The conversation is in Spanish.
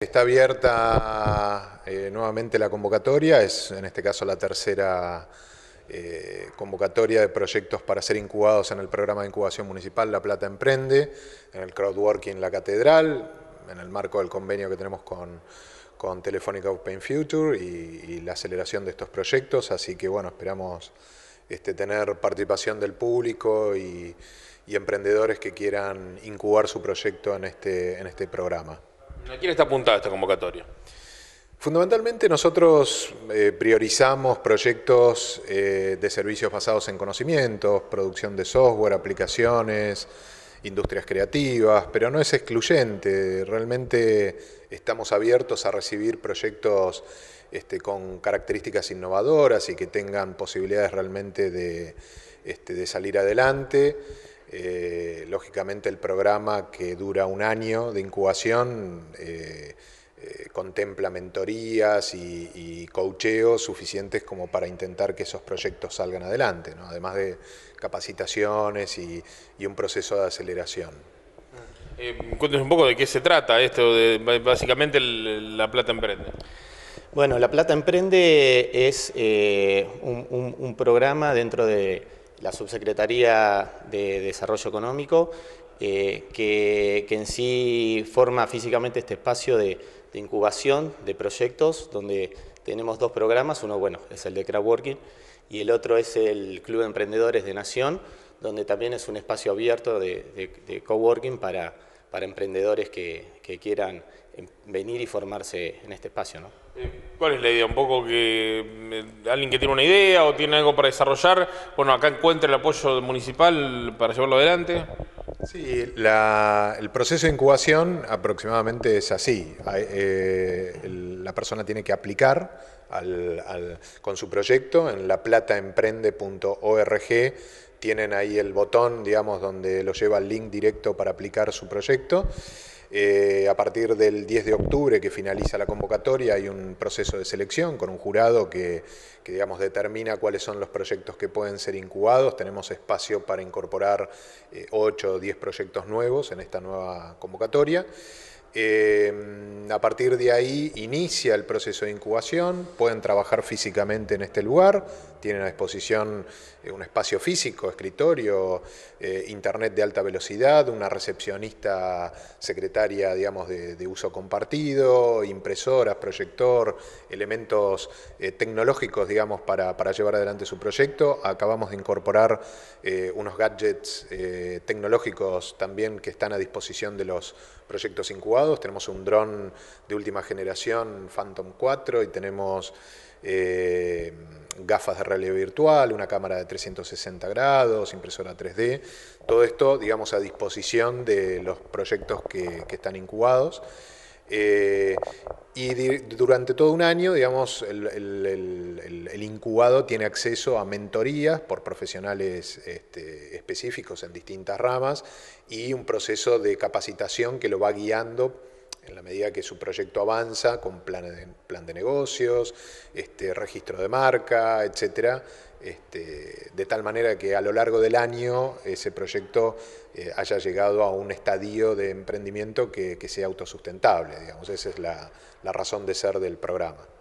Está abierta eh, nuevamente la convocatoria, es en este caso la tercera eh, convocatoria de proyectos para ser incubados en el programa de incubación municipal La Plata Emprende, en el crowdworking La Catedral, en el marco del convenio que tenemos con, con Telefónica Open Future y, la aceleración de estos proyectos, así que bueno, esperamos este, tener participación del público y, y, emprendedores que quieran incubar su proyecto en este, en este programa. ¿A quién está apuntada esta convocatoria? Fundamentalmente nosotros eh, priorizamos proyectos eh, de servicios basados en conocimientos, producción de software, aplicaciones, industrias creativas, pero no es excluyente. Realmente estamos abiertos a recibir proyectos este, con características innovadoras y que tengan posibilidades realmente de este, salir adelante. Eh, lógicamente el programa que dura un año de incubación eh, eh, contempla mentorías y, y coacheos suficientes como para intentar que esos proyectos salgan adelante, además de capacitaciones y, un proceso de aceleración. cuéntanos un poco de qué se trata esto, básicamente La Plata Emprende. Bueno, La Plata Emprende es un, programa dentro de la Subsecretaría de Desarrollo Económico, eh, que, que, en sí forma físicamente este espacio de, incubación de proyectos, donde tenemos dos programas, uno bueno es el de Crowdworking y el otro es el Club de Emprendedores de Nación, donde también es un espacio abierto de, coworking para, para emprendedores que, que, quieran em, venir y formarse en este espacio. ¿no? ¿Cuál es la idea? Un poco que eh, alguien que tiene una idea o tiene algo para desarrollar, bueno, acá encuentra el apoyo municipal para llevarlo adelante. Sí, el proceso de incubación aproximadamente es así. Eh, la persona tiene que aplicar con su proyecto en laplataemprende.org. Tienen ahí el botón, digamos, donde lo lleva el link directo para aplicar su proyecto. Eh, a partir del 10 de octubre que finaliza la convocatoria hay un proceso de selección con un jurado que, digamos, determina cuáles son los proyectos que pueden ser incubados. Tenemos espacio para incorporar 8 eh, o 10 proyectos nuevos en esta nueva convocatoria. Em, a partir de ahí inicia el proceso de incubación, pueden trabajar físicamente en este lugar, tienen a disposición eh, un espacio físico, escritorio, eh, internet de alta velocidad, una recepcionista secretaria, digamos, de, uso compartido, impresoras, proyector, elementos eh, tecnológicos, digamos, para, llevar adelante su proyecto. Acabamos de incorporar unos gadgets tecnológicos también que están a disposición de los proyectos incubados tenemos un dron de última generación, Phantom 4, y tenemos eh, gafas de realidad virtual, una cámara de 360 grados, impresora 3D. Todo esto, digamos, a disposición de los proyectos que, que están incubados. Eh, y durante todo un año, digamos, el, incubado tiene acceso a mentorías por profesionales este, específicos en distintas ramas y un proceso de capacitación que lo va guiando en la medida que su proyecto avanza con plan de, plan de negocios, este, registro de marca, etcétera, este, de tal manera que a lo largo del año ese proyecto eh, haya llegado a un estadio de emprendimiento que, sea autosustentable, digamos, esa es la razón de ser del programa.